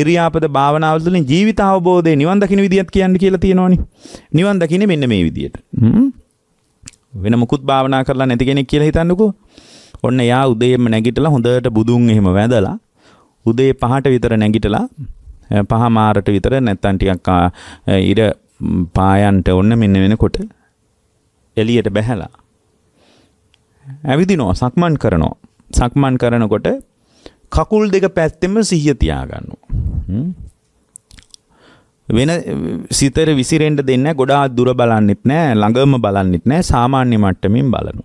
ඉරියාපද භාවනාව තුළින් ජීවිත අවබෝධය නිවන් දකින්න විදියත් කියන්න කියලා තියෙනවනේ. නිවන් දකින්නේ මෙන්න මේ විදියට. වෙන මොකුත් භාවනා කරලා නැති කෙනෙක් කියලා හිතන්නකෝ. ඔන්න යා උදේම නැගිටලා හොඳට බුදුන් එහෙම වැඳලා උදේ පහට විතර නැගිටලා පහ මාරට විතර නැත්තම් ටිකක් ඉර පායන්ට ඔන්න මෙන්න වෙනකොට එළියට බැහැලා ඇවිදිනවා සක්මන් කරනවා සක්මන් කරනකොට කකුල් දෙක පැත්තෙම සිහිය තියාගන්නවා. වෙන සිතර විසිරෙන්ට දෙන්න ගොඩා දුර බලන්නෙත් නෑ ළඟම බලන්නෙත් නෑ සාමාන්‍ය මට්ටමින් බලනු.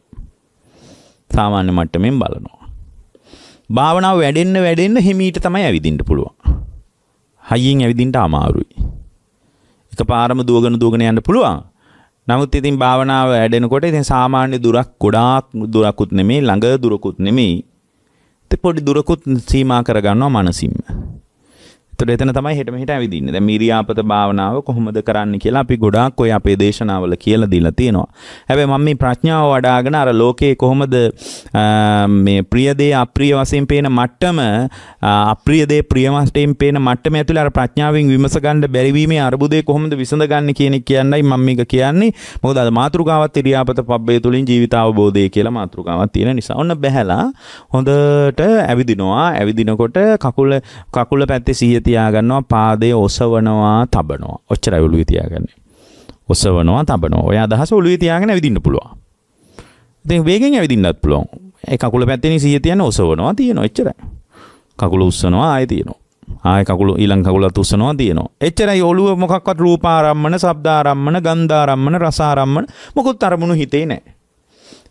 සාමාන්‍ය මට්ටමින් බලනවා. භාවනාව වැඩෙන්න වැඩෙන්න හිමීට තමයි ඇවිදින්න පුළුවන්. හයියෙන් ඇවිදින්න අමාරුයි. එක පාරම දුවගෙන දුවගෙන යන්න පුළුවන්. නමුත් ඉතින් භාවනාව වැඩෙනකොට ඉතින් සාමාන්‍ය දුරක් ගොඩාක් දුරකුත් නෙමෙයි ළඟ දුරකුත් නෙමෙයි පොඩි දුරකුත් සීමා කරගන්නවා මනසින්ම. එතකොට එතන තමයි හෙට මෙහෙට ඇවිදින්නේ. දැන් මීරියාපත භාවනාව කොහොමද කරන්න කියලා අපි ගොඩාක් ඔය අපේ දේශනාවල කියලා දීලා තියෙනවා. හැබැයි මම මේ ප්‍රඥාව වඩ아가න අර ලෝකේ කොහොමද මේ ප්‍රිය දේ අප්‍රිය වශයෙන් පේන මට්ටම අප්‍රිය දේ ප්‍රිය වශයෙන් පේන මට්ටම ඇතුළේ අර ප්‍රඥාවෙන් විමස ගන්න බැරි වීමේ අරුබුදේ කොහොමද විසඳගන්නේ කියන එක කියන්නයි මම මේක කියන්නේ. මොකද අද මාතෘකාවත් ඉරියාපත පබ්බේ තුලින් ජීවිත අවබෝධය කියලා මාතෘකාවක් තියෙන නිසා. ඔන්න බැහැලා හොඳට ඇවිදිනවා. ඇවිදිනකොට කකුල කකුල පැත්තේ සිහිය තියාගන්නවා පාදයේ ඔසවනවා තබනවා. ඔච්චරයි ඔළුවේ තියාගන්නේ. ඔසවනවා තබනවා. ඔය අදහස ඔළුවේ තියාගෙන ඇවිදින්න පුළුවන්. ඉතින් වේගෙන් ඇවිදින්නත් පුළුවන්. ඒ කකුල පැත්තෙනි 100 තියන්න ඔසවනවා තියෙනවා. එච්චරයි. කකුල උස්සනවා ආයෙ තියෙනවා. ආය කකුල ඊළඟ කකුලත් උස්සනවා දිනවා. එච්චරයි ඔළුව මොකක්වත් රූපාරම්මන, ශබ්දාරම්මන, ගන්ධාරම්මන, රසාරම්මන මොකුත් අරමුණු හිතේ නැහැ.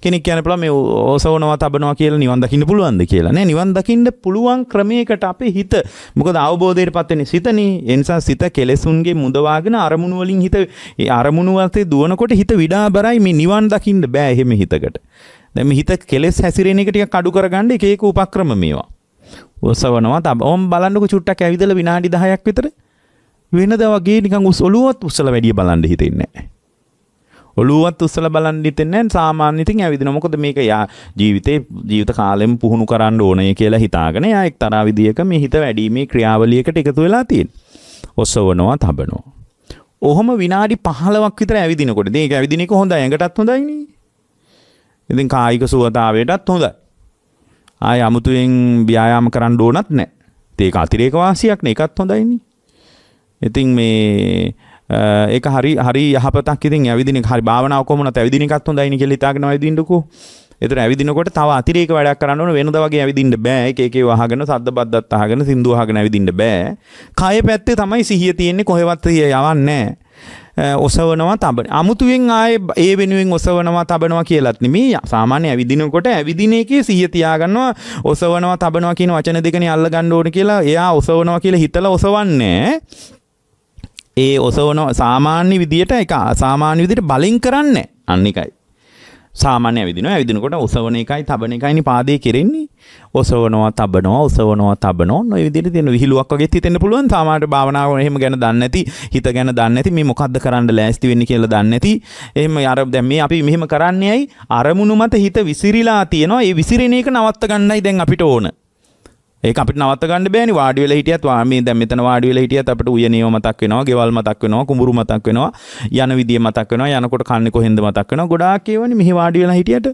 කෙනෙක් කියන පුළ මේ ඕසෝනවා තබනවා කියලා නිවන් දකින්න පුළුවන්ද කියලා නෑ නිවන් දකින්න පුළුවන් ක්‍රමයකට අපේ හිත මොකද අවබෝධයට පත්වෙන්නේ සිතනේ ඒ නිසා සිත කෙලෙසුන්ගේ මුදවාගෙන අරමුණු වලින් හිත ඒ අරමුණු වලේ දුවනකොට හිත විඩා බරයි මේ නිවන් දකින්න බෑ එහෙම හිතකට දැන් මේ හිත කෙලෙස් හැසිරෙන එක ටිකක් අඩු කරගන්න එක එක උපක්‍රම මේවා ඔසවනවා තබ ඕම් බලන්නකො චුට්ටක් ඇවිදලා විනාඩි 10ක් විතර වෙනද වගේ නිකන් උස් ඔලුවත් උස්සලා වැඩිය බලන්න හිතෙන්නේ නැහැ ඔලුවත් උස්සල බලන් හිතෙන්නේ සාමාන්‍ය ඉතින් ඇවිදින මොකද මේක යා ජීවිතේ ජීවිත කාලෙම පුහුණු කරන්න ඕනේ කියලා හිතාගෙන යා එක්තරා විදියක මේ හිත වැඩිීමේ ක්‍රියාවලියකට එකතු වෙලා තියෙනවා. ඔසවනවා, තබනවා. ඔහොම විනාඩි 15ක් විතර ඇවිදිනකොට. ඉතින් ඒක ඇවිදින එක හොඳයි. ඇඟටත් හොඳයිනේ. ඉතින් කායික සුවතාවයටත් හොඳයි. ආය අමුතුවෙන් ව්‍යායාම කරන්න ඕනත් නැහැ. ඒක අතිරේක වාසියක් නේ. ඒකත් හොඳයිනේ. ඉතින් මේ Eh, ඒක හරි හරි යහපතක් ඉතින් ඇවිදින හරි භාවනාව කොහොමද ඇවිදිනකත් හොඳයිනේ කියලා හිතාගෙන ඇවිදින්නකෝ. ඒතර ඇවිදිනකොට තව අතිරේක වැඩක් කරන්න ඕන වෙනද වගේ ඇවිදින්න බෑ. එක එකේ වහගෙන සද්ද බද්දත් අහගෙන සින්දු අහගෙන ඇවිදින්න බෑ. කය පැත්තේ තමයි සිහිය තියෙන්නේ කොහෙවත් සිහිය යවන්නේ නැහැ. Eh, ඔසවනවා තබන අමුතුවෙන් ආය ඒ වෙනුවෙන් ඔසවනවා තබනවා කියලත් නෙමේ සාමාන්‍ය ඇවිදිනකොට ඇවිදින එකේ සිහිය තියාගන්නවා ඔසවනවා තබනවා කියන වචන දෙකනේ අල්ලගන්න ඕන කියලා එයා ඔසවනවා කියලා හිතලා ඔසවන්නේ ඒ ඔසවන සාමාන්‍ය විදියට එක අසාමාන්‍ය විදියට බලෙන් කරන්නේ අන්න එකයි. සාමාන්‍ය ඇවිදිනවා ඇවිදිනකොට ඔසවන එකයි තබන එකයිනි පාදේ කෙරෙන්නේ. ඔසවනවා තබනවා ඔසවනවා තබනවා ඔය විදිහට තියෙන විහිළුවක් වගේ හිතෙන්න පුළුවන්. සාමාන්‍යයෙන් භාවනාව එහෙම ගැන දන්නේ නැති, හිත ගැන දන්නේ නැති, මේ මොකද්ද කරන්න ලෑස්ති වෙන්නේ කියලා දන්නේ නැති. එහෙම අර දැන් මේ අපි මෙහෙම කරන්නේ ඇයි? අරමුණු මත හිත විසිරීලා තියෙනවා. ඒ විසිරෙන එක නවත්ත ගන්නයි දැන් අපිට ඕන. ඒක අපිට නවත්ත ගන්න බෑනි වාඩි වෙලා හිටියත් මේ දැන් මෙතන වාඩි වෙලා හිටියත් අපිට උයනියව මතක් වෙනවා, ගෙවල් මතක් වෙනවා, කුඹුරු මතක් වෙනවා, යන විදිය මතක් වෙනවා, යනකොට කන්නේ කොහෙන්ද මතක් වෙනවා. ගොඩාක් ඒවනේ මෙහි වාඩි වෙලා හිටියට.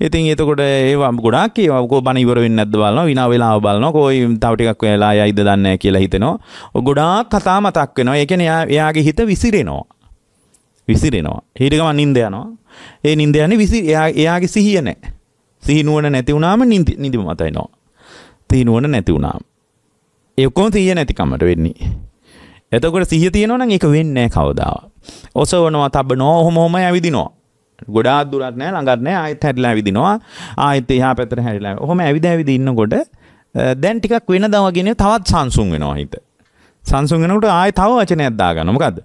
ඉතින් එතකොට ඒවා ගොඩාක් ඒවා කො බණ ඉවර වෙන්නේ නැද්ද බලනවා, විනා වෙලාව බලනවා, කොයි තව ටිකක් වෙලා යයිද දන්නේ නැහැ කියලා හිතෙනවා. ගොඩාක් කතා මතක් වෙනවා. ඒ කියන්නේ එයාගේ හිත විසිරෙනවා. විසිරෙනවා. ඊට ගමන් නිින්ද යනවා. ඒ නිින්ද යන්නේ විසි එයාගේ සිහිය නැහැ. සිහිනුවන නැති වුණාම නිදි මතයිනවා. තීනුවන නැති වුණා. ඒ ඔක්කොම සීය නැතිකමට වෙන්නේ. එතකොට සීය තියෙනවා නම් ඒක වෙන්නේ නැහැ කවදාවත්. ඔසවනවා, තබනවා, ඔහොම ඔහොම ඇවිදිනවා. ගොඩාක් දුරක් නැහැ, ළඟට නැහැ, ආයෙත් හැරිලා ඇවිදිනවා. ආයෙත් එහා පැත්තට හැරිලා. ඔහොම ඇවිද ඇවිද ඉන්නකොට දැන් ටිකක් වෙනදා වගේ තවත් සංසුන් වෙනවා හිත. සංසුන් වෙනකොට ආයෙ තව වචනයක් දාගන්න. මොකද්ද?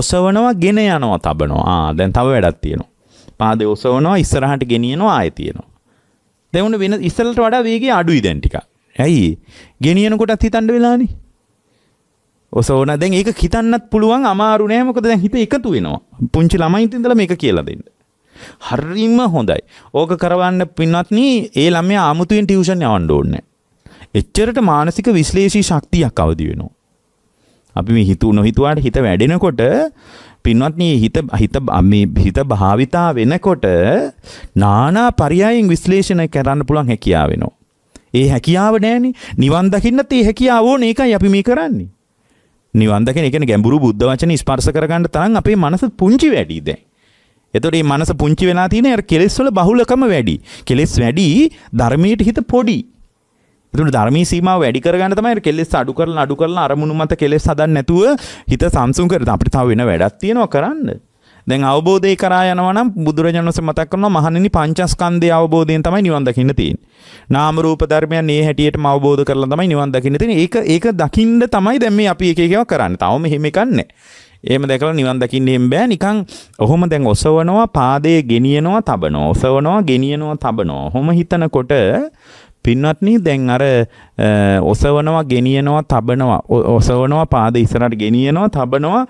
ඔසවනවා, ගෙන යනවා, තබනවා. ආ දැන් තව වැඩක් තියෙනවා. පාදේ ඔසවනවා, ඉස්සරහට ගෙනියනවා, ආයෙ තියෙනවා. දැන් උන වෙන ඉස්සරලට වඩා වේගය අඩුයි දැන් ටිකක්. ඇයි ගෙනියන කොටත් හිතන්න වෙලානේ ඔසෝන දැන් ඒක හිතන්නත් පුළුවන් අමාරු නෑ මොකද දැන් හිත එකතු වෙනවා පුංචි ළමයින්ට ඉඳලා මේක කියලා දෙන්න හරිම හොඳයි ඕක කරවන්න පින්වත්නි ඒ ළමයා ආමුතුවෙන් ටියුෂන් යවන්න ඕනේ එච්චරට මානසික විශ්ලේෂී ශක්තියක් අවදි වෙනවා අපි මේ හිතුව නොහිතුවාට හිත වැඩෙනකොට පින්වත්නි හිත හිත මේ හිත භාවිතා වෙනකොට නානා පරයයන් විශ්ලේෂණය කරන්න පුළුවන් හැකියාව වෙනවා ඒ හැකියාව නෑනේ. නිවන් දකින්නත් ඒ හැකියාව ඕනේ. ඒකයි අපි මේ කරන්නේ. නිවන් දකින කියන්නේ ගැඹුරු බුද්ධ වචන ස්පර්ශ කරගන්න තරම් අපේ මනස පුංචි වැඩි දැන්. එතකොට මේ මනස පුංචි වෙලා තියෙන අර කෙලෙස් වල බහුලකම වැඩි. කෙලෙස් වැඩි ධර්මයට හිත පොඩි. එතකොට ධර්මී සීමාව වැඩි කරගන්න තමයි අර කෙලෙස් අඩු කරලා අඩු කරලා අරමුණු මත කෙලෙස් හදන්න නැතුව හිත සංසුන් කරලා අපිට තව වෙන වැඩක් තියෙනවා කරන්න. දැන් අවබෝධය කරා යනවා නම් බුදුරජාණන් වහන්සේ මතක් කරනවා මහණෙනි පංචස්කන්ධය අවබෝධයෙන් තමයි නිවන් දකින්න තියෙන්නේ. නාම රූප ධර්මයන් මේ හැටියටම අවබෝධ කරලා තමයි නිවන් දකින්න තියෙන්නේ. ඒක ඒක දකින්න තමයි දැන් මේ අපි එක එකව කරන්නේ. තාම මෙහෙම එකක් නැහැ. එහෙම දැකලා නිවන් දකින්න එහෙම බෑ නිකන් ඔහොම දැන් ඔසවනවා පාදයේ ගෙනියනවා තබනවා ඔසවනවා ගෙනියනවා තබනවා. ඔහොම හිතනකොට පින්වත්නි දැන් අර ඔසවනවා ගෙනියනවා තබනවා ඔසවනවා පාද ඉස්සරහට ගෙනියනවා තබනවා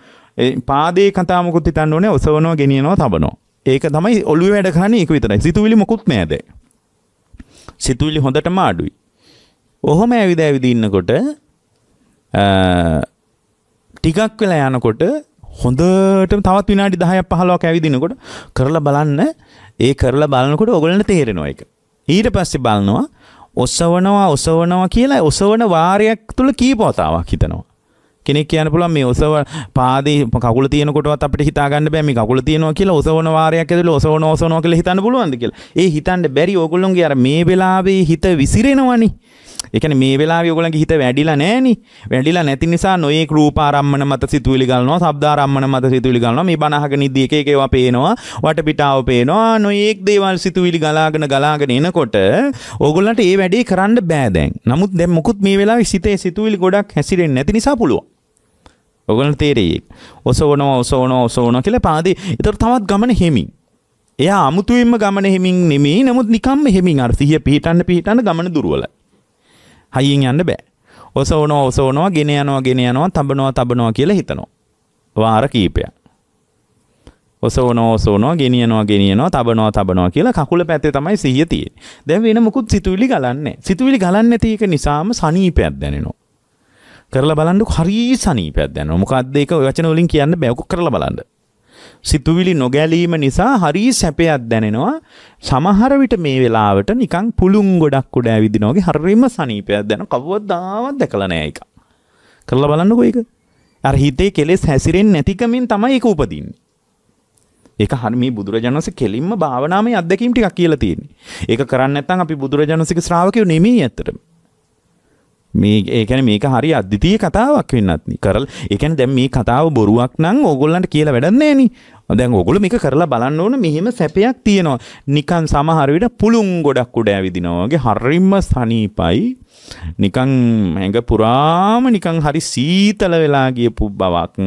පාදේ කතා මොකුත් හිතන්න ඕනේ ඔසවනවා ගෙනියනවා තබනවා. ඒක තමයි ඔළුවේ වැඩ කරන්නේ ඒක විතරයි. සිතුවිලි මොකුත් නෑ දැන්. සිතුවිලි හොඳටම අඩුයි. ඔහොම ඇවිද ඇවිද ඉන්නකොට ටිකක් වෙලා යනකොට හොඳට තවත් විනාඩි 10ක් 15ක් ඇවිදිනකොට කරලා බලන්න ඒ කරලා බලනකොට ඔයගලන්ට තේරෙනවා ඒක. ඊට පස්සේ බලනවා ඔසවනවා ඔසවනවා කියලා ඔසවන වාරයක් තුල කීප වතාවක් හිතනවා. කෙනෙක් කියන්න පුළුවන් මේ ඔසව පාදේ කකුල තියෙනකොටවත් අපිට හිතා ගන්න බෑ මේ කකුල තියෙනවා කියලා ඔසවන වාරයක් ඇතුළේ ඔසවන ඔසවනවා කියලා හිතන්න පුළුවන්ද කියලා. ඒ හිතන්න බැරි ඕගොල්ලොන්ගේ අර මේ වෙලාවේ හිත විසිරෙනවනේ. ඒ කියන්නේ මේ වෙලාවේ ඔයගොල්ලන්ගේ හිත වැඩිලා නැහෙනි. වැඩිලා නැති නිසා නොයේ රූපාරම්මන මත සිතුවිලි ගන්නවා, ශබ්දාරම්මන මත සිතුවිලි ගන්නවා. මේ බණ අහගෙන ඉද්දි එක එක ඒවා පේනවා, වටපිටාව පේනවා, නොයේක් දේවල් සිතුවිලි ගලාගෙන ගලාගෙන එනකොට ඕගොල්ලන්ට ඒ වැඩේ කරන්න බෑ දැන්. නමුත් දැන් මොකුත් මේ වෙලාවේ සිතේ සිතුවිලි ගොඩක් හැසිරෙන්නේ නැති නිසා පුළුවන්. ඔගොල් තේරෙයි ඔසවනවා ඔසවනවා ඔසවනවා කියලා පාදේ ඒතර තවත් ගමන හෙමින් එයා අමුතුවෙන්ම ගමන හෙමින් නෙමෙයි නමුත් නිකම්ම හෙමින් අර සිහිය පිහිටන්න පිහිටන්න ගමන දුර්වලයි හයියෙන් යන්න බෑ ඔසවනවා ඔසවනවා ගෙන යනවා ගෙන යනවා තබනවා තබනවා කියලා හිතනවා වාර කීපයක් ඔසවනවා ඔසවනවා ගෙනියනවා ගෙනියනවා තබනවා තබනවා කියලා කකුල පැත්තේ තමයි සිහිය තියෙන්නේ. දැන් වෙන මොකුත් සිතුවිලි ගලන්නේ. සිතුවිලි ගලන්නේ නැති එක නිසාම සනීපයක් දැනෙනවා. කරලා බලන්න හරි සනීපයක් දැනෙනවා. මොකද්ද ඒක ඔය වචන වලින් කියන්න බෑ. ඔක කරලා බලන්න. සිතුවිලි නොගැලීම නිසා හරි සැපයක් දැනෙනවා. සමහර විට මේ වෙලාවට නිකන් පුළුන් ගොඩක් උඩ ඇවිදිනා වගේ හරිම සනීපයක් දැනෙනවා. කවදාවත් දැකලා නෑ ඒක. කරලා බලන්නකෝ ඒක. අර හිතේ කෙලෙස් හැසිරෙන්නේ නැතිකමින් තමයි ඒක උපදින්නේ. ඒක හරි මේ බුදුරජාණන් වහන්සේ කෙලින්ම භාවනාවේ අත්දැකීම් ටිකක් කියලා තියෙන්නේ. ඒක කරන්නේ නැත්නම් අපි බුදුරජාණන් වහන්සේගේ ශ්‍රාවකයෝ නෙමෙයි ඇත්තටම. මේ ඒකැන මේක හරි අධිතය කතාවක් වෙන්නත්න කරල් එකන දැම් මේ කතාව බොරුවක් නං ඕගොල්ලන්ට කියලා වැඩන්නේන දැන් ඔගොල මේක කරලා බලන්න ඕන මෙහෙම සැපයක් තියෙනවා නිකන් සමහරවිට පුළුන් ගොඩක් උඩ ඇවිදිනවාගේ හරිම්ම සනීපයි නිකං හැඟ පුරාම නිකං හරි සීතල වෙලා ගියපු බවක්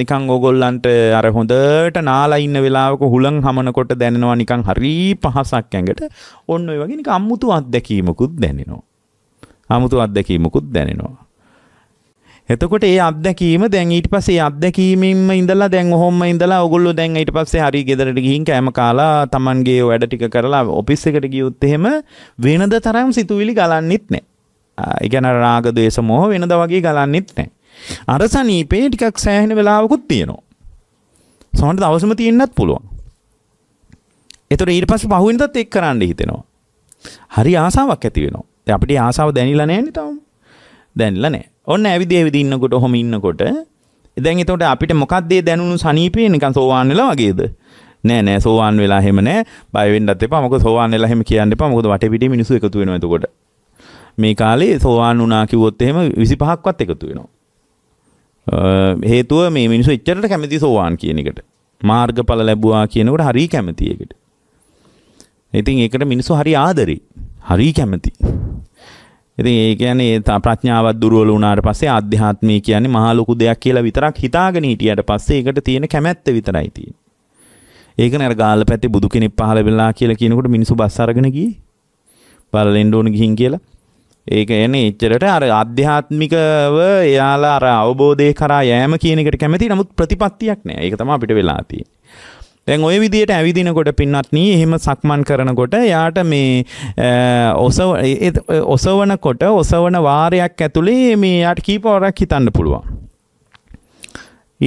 නිකං ඔගොල්ලන්ට අර හොඳට නාලා ඉන්න වෙලාවක හුලං හමනකොට දැනෙනවා නිකං හරි පහසක් ඇඟට ඔන්න ඔය වගේ නිකම් අමුතු අත්දැකීමකුත් දැනෙනවා 아무තු අත්දැකීමකුත් දැනෙනවා. එතකොට ඒ අත්දැකීම දැන් ඊට පස්සේ ඒ අත්දැකීමින්ම ඉඳලා දැන් ඔහොම ඉඳලා ඔයගොල්ලෝ දැන් ඊට පස්සේ හරි ගෙදරට ගිහින් කෑම කාලා Tamanගේ වැඩ ටික කරලා ඔෆිස් එකට ගියොත් එහෙම වෙනද තරම් සිතුවිලි ගලන්නෙත් නැහැ. ඒ කියන්නේ රාග ද්වේෂ මොහ වෙනද වගේ ගලන්නෙත් නැහැ. අර සනීපේ ටිකක් සෑහෙන වෙලාවකුත් තියෙනවා. සමහර දවසම තියෙන්නත් පුළුවන්. ඒතර ඊට පස්සේ පහුවෙනදත් එක් කරන්න හිතෙනවා. හරි ආසාවක් ඇති වෙනවා. අපිට ආසාාව දැනිලා නෑන තවම් දැන්ලා නෑ ඔන්න ඇවිදේ විදින්නකොට හොම ඉන්නකොට දැන් එතකොට අපිට මොකක්දේ දැනුණු සනීපය නිකන් සෝවාන් වෙලා වගේද නෑ නෑ සෝවාන් වෙලා එහෙම නෑ බය වෙන්නත් එපා මොකද සෝවාන් වෙලා එහෙම කියන්න එපා මොකද වටපිටේ මිනිස්සු එකතු වෙනවා එතකොට මේ කාලේ සෝවාන් වුණා කිව්වොත් එහෙම 25ක්වත් එකතු වෙනවා හේතුව මේ මිනිස්සු එච්චරට කැමති සෝවාන් කියන එකට මාර්ගඵල ලැබුවා කියනකොට හරි කැමති ඒකට ඉතින් ඒකට මිනිස්සු හරි ආදරේ හරි කැමති. ඉතින් ඒ කියන්නේ ඒ ප්‍රඥාවත් දුර්වල වුණාට පස්සේ ආධ්‍යාත්මය කියන්නේ මහා ලොකු දෙයක් කියලා විතරක් හිතාගෙන හිටියට පස්සේ ඒකට තියෙන කැමැත්ත විතරයි තියෙන්නේ. ඒකනේ අර ගාල්ල පැත්තේ බුදු කෙනෙක් පහළ වෙලා කියලා කියනකොට මිනිස්සු බස් අරගෙන ගියේ. බලලෙන්න ඕන ගිහින් කියලා. ඒක එන්නේ එච්චරට අර ආධ්‍යාත්මිකව එයාලා අර අවබෝධය කරා යෑම කියන එකට කැමති නමුත් ප්‍රතිපත්තියක් නෑ. ඒක තමයි අපිට වෙලා තියෙන්නේ. දැන් ඔය විදියට ඇවිදිනකොට පින්නත්නී එහෙම සක්මන් කරනකොට යාට මේ ඔසවනකොට ඔසවන වාරයක් ඇතුළේ මේ යාට කීපවරක් හිතන්න පුළුවන්.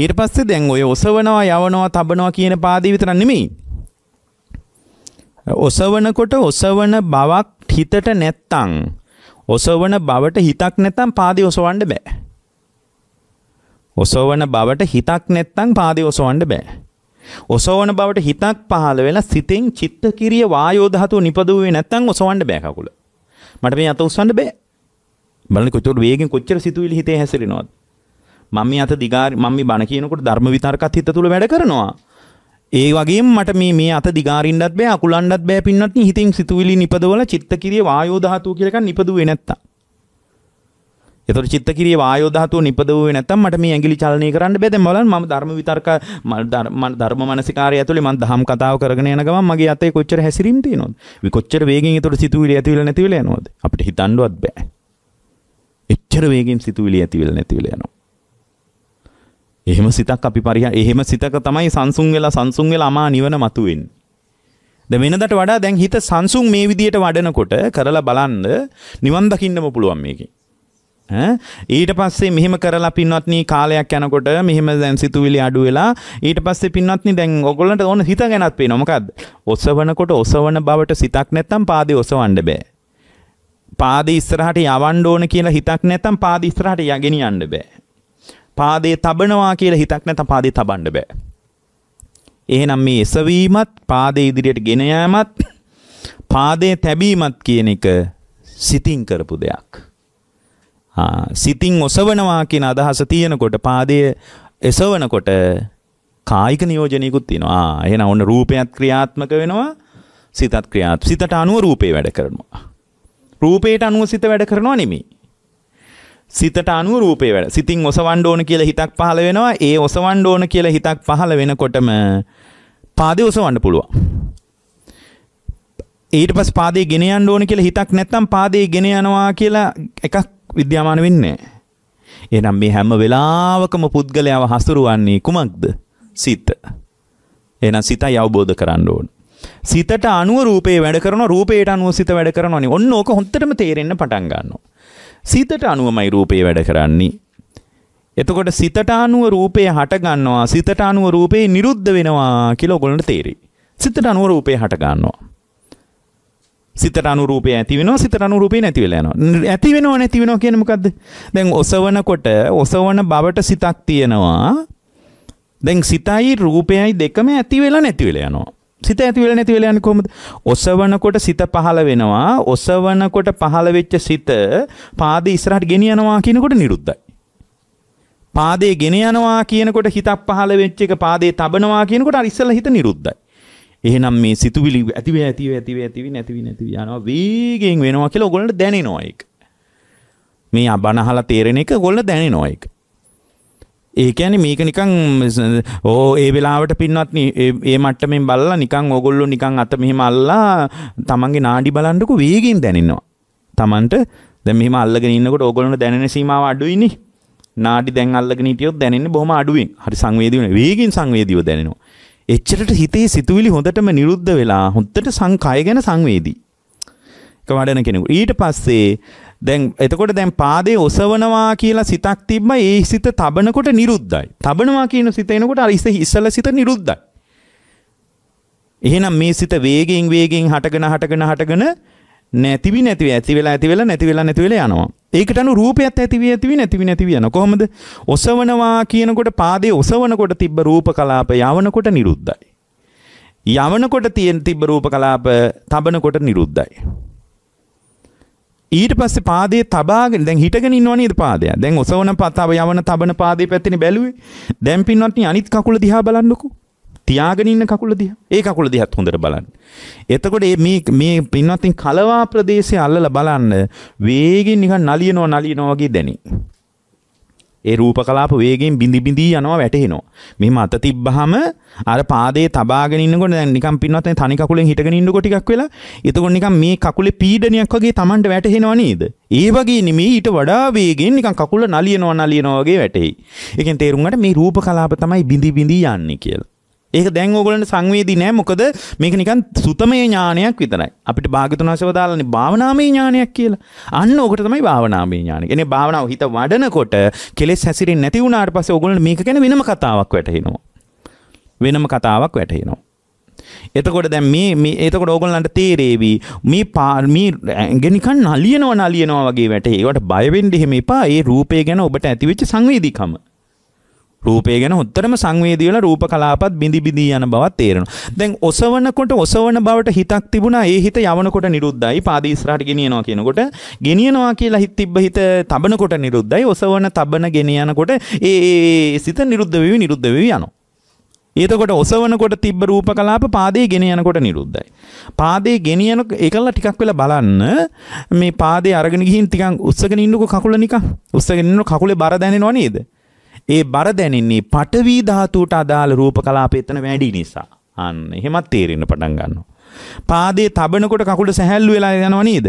ඊට පස්සේ දැන් ඔය ඔසවනවා යවනවා තබනවා කියන පාදී විතර නෙමෙයි. ඔසවනකොට ඔසවන බවක් හිතට නැත්තං. ඔසවන බවට හිතක් නැත්තම් පාදි ඔසවන්න බෑ. ඔසවන බවට හිතක් නැත්තං පාදි ඔසවන්න බෑ. ඔසවන බවට හිතක් පහළ වෙලා සිතෙන් චිත්ත කිරිය වායෝ ධාතුව නිපදුවේ නැත්නම් ඔසවන්න බෑ කකුල. මට මේ අත උස්සන්න බෑ. බලන්න කොච්චර වේගෙන් කොච්චර සිතුවිලි හිතේ හැසිරෙනවද? මම මේ අත දිගාරි මම මේ බණ කියනකොට ධර්ම විතරකත් හිත තුල වැඩ කරනවා. ඒ වගේම මට මේ මේ අත දිගාරින්නත් බෑ අකුලන්නත් බෑ පින්නත් හිතෙන් සිතුවිලි නිපදවලා චිත්ත කිරිය වායෝ ධාතුව කියලා එකක් නිපදුවේ නැත්නම් එතකොට චිත්ත කිරියේ වායෝ ධාතුව නිපදවුවේ නැත්නම් මට මේ ඇඟිලි චලනය කරන්න බෑ. දැන් බලන්න මම ධර්ම විතර්ක ධර්ම මානසිකාරය ඇතුලේ මම දහම් කතාව කරගෙන යන ගමන් මගේ අතේ කොච්චර හැසිරීම් තියෙනවද? මේ කොච්චර වේගෙන් එතකොට සිතුවිලි ඇතිවිලා නැතිවිලා යනවද? අපිට හිතන්නවත් බෑ. එච්චර වේගෙන් සිතුවිලි ඇතිවිලා නැතිවිලා යනවා. එහෙම සිතක් අපි පරිහ එහෙම සිතක තමයි සංසුන් වෙලා සංසුන් වෙලා අමා නිවන මතුවෙන්නේ. දැන් වෙනදට වඩා දැන් හිත සංසුන් මේ විදියට වඩනකොට කරලා බලන්න නිවන් දකින්නම පුළුවන් මේකෙන්. ඊට පස්සේ මෙහෙම කරලා පින්වත්නි කාලයක් යනකොට මෙහෙම දැන් සිතුවිලි අඩු වෙලා ඊට පස්සේ පින්වත්නි දැන් ඔයගොල්ලන්ට ඕන හිත ගැනත් පේනවා මොකද්ද ඔසවනකොට ඔසවන බවට සිතක් නැත්තම් පාදේ ඔසවන්න බෑ පාදේ ඉස්සරහට යවන්න ඕන කියලා හිතක් නැත්තම් පාදේ ඉස්සරහට යගෙනියන්න බෑ පාදේ තබනවා කියලා හිතක් නැත්තම් පාදේ තබන්න බෑ එහෙනම් මේ එසවීමත් පාදේ ඉදිරියට ගෙන යාමත් පාදේ තැබීමත් කියන එක සිතින් කරපු දෙයක් සිතින් ඔසවනවා කියන අදහස තියෙනකොට පාදය එසවනකොට කායික නියෝජනයකුත් තියෙනවා. එහෙනම් ඔන්න රූපයත් ක්‍රියාත්මක වෙනවා. සිතත් ක්‍රියාත් සිතට අනුව රූපේ වැඩ කරනවා. රූපේට අනුව සිත වැඩ කරනවා නෙමෙයි. සිතට අනුව රූපේ වැඩ. සිතින් ඔසවන්න ඕන කියලා හිතක් පහළ වෙනවා. ඒ ඔසවන්න ඕන කියලා හිතක් පහළ වෙනකොටම පාදේ ඔසවන්න පුළුවන්. ඊට පස් පාදේ ගෙන යන්න ඕන කියලා හිතක් නැත්නම් පාදේ ගෙන යනවා කියලා එකක් විද්‍යාමාන වෙන්නේ එහෙනම් මේ හැම වෙලාවකම පුද්ගලයාව හසුරුවන්නේ කුමක්ද? සිත. එහෙනම් සිතයි අවබෝධ කරන්න ඕන. සිතට අනුව රූපේ වැඩ කරනවා රූපේට අනුව සිත වැඩ කරනවානේ. ඔන්න ඕක හොන්තරම තේරෙන්න පටන් ගන්නවා. සිතට අනුවමයි රූපේ වැඩ කරන්නේ. එතකොට සිතට අනුව රූපේ හට ගන්නවා. සිතට අනුව රූපේ නිරුද්ධ වෙනවා කියලා ඔයගොල්ලන්ට තේරෙයි. සිතට අනුව රූපේ හට ගන්නවා. සිතට අනුරූපය ඇතිවෙනවා සිතට අනුරූපය නැතිවෙලානවා ඇතිවෙනවා නැතිවෙනවා කියන මොකක්ද දැන් ඔසවනකොට ඔසවන බවට සිතක් තියෙනවා දැන් සිතයි රූපයයි දෙකම ඇති වෙලා නැති වෙලා යනවා සිත ඇති වෙලා නැති වෙලා යන්නේ කොහොමද ඔසවනකොට සිත පහළ වෙනවා ඔසවනකොට පහළ වෙච්ච සිත පාදේ ඉස්සරහට ගෙනියනවා කියනකොට නිරුද්ධයි පාදේ ගෙන යනවා කියනකොට හිතක් පහළ වෙච්ච එක පාදේ තබනවා කියනකොට අර ඉස්සෙල්ලා හිත නිරුද්ධයි එහෙනම් මේ සිතුවිලි ඇතිව ඇතිව ඇතිව ඇතිව නැතිව නැතිව යනවා වේගෙන් වෙනවා කියලා ඔයගොල්ලන්ට දැනෙනවා ඒක. මේ අබනහලා තේරෙන එක ඔයගොල්ලෝ දැනෙනවා ඒක. ඒ කියන්නේ මේක නිකන් ඕ ඒ වෙලාවට පින්වත්නි ඒ මට්ටමින් බලලා නිකන් ඕගොල්ලෝ නිකන් අත මෙහෙම අල්ලා තමන්ගේ නාඩි බලන්නකො වේගෙන් දැනෙනවා. තමන්ට දැන් මෙහෙම අල්ලගෙන ඉන්නකොට ඕගොල්ලොන්ට දැනෙන සීමාව අඩුයිනේ. නාඩි දැන් අල්ලගෙන හිටියොත් දැනෙන්නේ බොහොම අඩුවෙන්. හරි සංවේදී වෙන. වේගෙන් සංවේදීව දැනෙනවා. එච්චරට හිතේ සිතුවිලි හොඳටම නිරුද්ධ වෙලා හොත්තට සංකය ගැන සංවේදී. එක වඩන කෙනෙකු. ඊට පස්සේ දැන් එතකොට දැන් පාදේ ඔසවනවා කියලා සිතක් තිබ්බ ඒ සිත තබනකොට නිරුද්ධයි. තබනවා කියන සිත එනකොට අර ඉස්සල සිත නිරුද්ධයි. එහෙනම් මේ සිත වේගෙන් වේගෙන් හටගෙන හටගෙන හටගෙන නැතිවි නැතිව ඇති වෙලා ඇති වෙලා නැති වෙලා නැති වෙලා යනවා. ඒකට අනු රූපයත් ඇති වී ඇති වී නැති වී නැති වී යනවා. කොහොමද? ඔසවනවා කියනකොට පාදයේ ඔසවනකොට තිබ්බ රූප කලාප යවනකොට නිරුද්ධයි. යවනකොට තියෙන තිබ්බ රූප කලාප තබනකොට නිරුද්ධයි. ඊට පස්සේ පාදයේ තබාගෙන දැන් හිටගෙන ඉන්නවා නේද පාදය. දැන් ඔසවන පතව යවන තබන පාදයේ පැත්තේ බැලුවේ. දැන් පින්වත්නි අනිත් කකුල දිහා බලන්නකෝ. තියාගෙන ඉන්න කකුල දිහා. ඒ කකුල දිහත් හොඳට බලන්න. එතකොට මේ මේ පින්වත්නි කලවා ප්‍රදේශය අල්ලලා බලන්න වේගෙන් නිකන් නලියනවා නලියනවා වගේ දැනේ. ඒ රූප කලාප වේගෙන් බිඳි බිඳී යනවා වැටහෙනවා. මෙහෙම අත තිබ්බහම අර පාදේ තබාගෙන ඉන්නකොට දැන් නිකන් පින්නවත් නේ තනි කකුලෙන් හිටගෙන ඉන්නකො ටිකක් වෙලා. එතකොට නිකන් මේ කකුලේ පීඩනයක් වගේ Tamanට වැටහෙනවා නේද? ඒ වගේ නෙමෙයි ඊට වඩා වේගෙන් නිකන් කකුල නලියනවා නලියනවා වගේ වැටෙයි. ඒකෙන් තේරුම් ගන්න මේ රූප කලාප තමයි බිඳි බිඳී යන්නේ කියලා. ඒක දැන් ඕගලන්ට සංවේදී නෑ මොකද මේක නිකන් සුතමේ ඥානයක් විතරයි. අපිට භාග්‍යතුන් වහන්සේ වදාළනේ භාවනාමය ඥානයක් කියලා. අන්න ඕකට තමයි භාවනාමය ඥානය. එනේ භාවනාව හිත වඩනකොට කෙලෙස් හැසිරෙන්නේ නැති වුණාට පස්සේ ඕගොල්ලෝ මේක ගැන වෙනම කතාවක් වැටහෙනවා. වෙනම කතාවක් වැටහෙනවා. එතකොට දැන් මේ මේ එතකොට ඕගොල්ලන්ට තේරේවි මේ මේ ගෙනිකන් නලියනවා නලියනවා වගේ වැටේ. ඒකට බය වෙන්න එහෙම එපා. ඒ රූපය ගැන ඔබට ඇතිවෙච්ච සංවේදීකම. රූපය ගැන හොත්තරම සංවේදීවල රූප කලාපත් බිඳි බිඳී යන බවත් තේරෙනවා. දැන් ඔසවනකොට ඔසවන බවට හිතක් තිබුණා. ඒ හිත යවනකොට නිරුද්ධයි. පාද ඉස්සරහට ගෙනියනවා කියනකොට ගෙනියනවා කියලා හිත තිබ්බ හිත තබනකොට නිරුද්ධයි. ඔසවන තබන ගෙනියනකොට ඒ සිත නිරුද්ධ වෙවි නිරුද්ධ වෙවි යනවා. ඒතකොට ඔසවනකොට තිබ්බ රූප කලාප පාදේ ගෙන යනකොට නිරුද්ධයි. පාදේ ගෙනියන එකල්ලා ටිකක් වෙලා බලන්න මේ පාදේ අරගෙන ගිහින් ටිකක් උස්සගෙන ඉන්නකො කකුල නිකන්. උස්සගෙන ඉන්නකො කකුලේ බර දැනෙනව නේද? ඒ බර දැනෙන්නේ පටවි ධාතුවට අදාළ රූප කලාප එතන වැඩි නිසා. අන්න එහෙමත් තේරෙන්න පටන් ගන්නවා. පාදේ තබනකොට කකුල සැහැල්ලු වෙලා යනවා නේද?